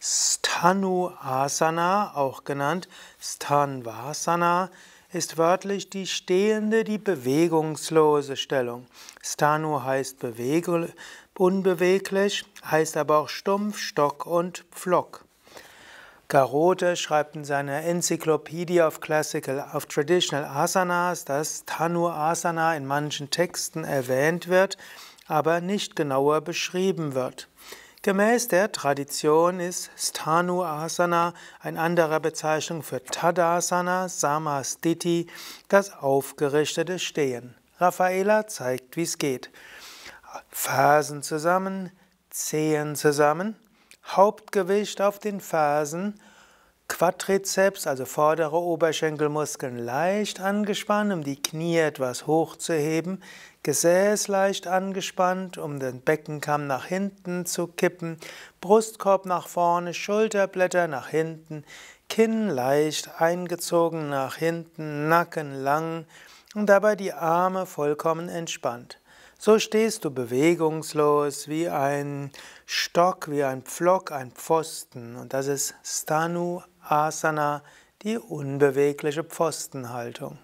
Stanu-Asana, auch genannt Stanvasana, ist wörtlich die stehende, die bewegungslose Stellung. Stanu heißt bewege, unbeweglich, heißt aber auch stumpf, Stock und Pflock. Garote schreibt in seiner Enzyklopädie of Classical of Traditional Asanas, dass Tanu Asana in manchen Texten erwähnt wird, aber nicht genauer beschrieben wird. Gemäß der Tradition ist Stanu Asana eine andere Bezeichnung für Tadasana, Samastiti, das aufgerichtete Stehen. Raffaela zeigt, wie es geht. Fersen zusammen, Zehen zusammen, Hauptgewicht auf den Fersen Quadrizeps, also vordere Oberschenkelmuskeln leicht angespannt, um die Knie etwas hochzuheben, Gesäß leicht angespannt, um den Beckenkamm nach hinten zu kippen, Brustkorb nach vorne, Schulterblätter nach hinten, Kinn leicht eingezogen nach hinten, Nacken lang und dabei die Arme vollkommen entspannt. So stehst du bewegungslos wie ein Stock, wie ein Pflock, ein Pfosten. Und das ist Stanu Asana, die unbewegliche Pfostenhaltung.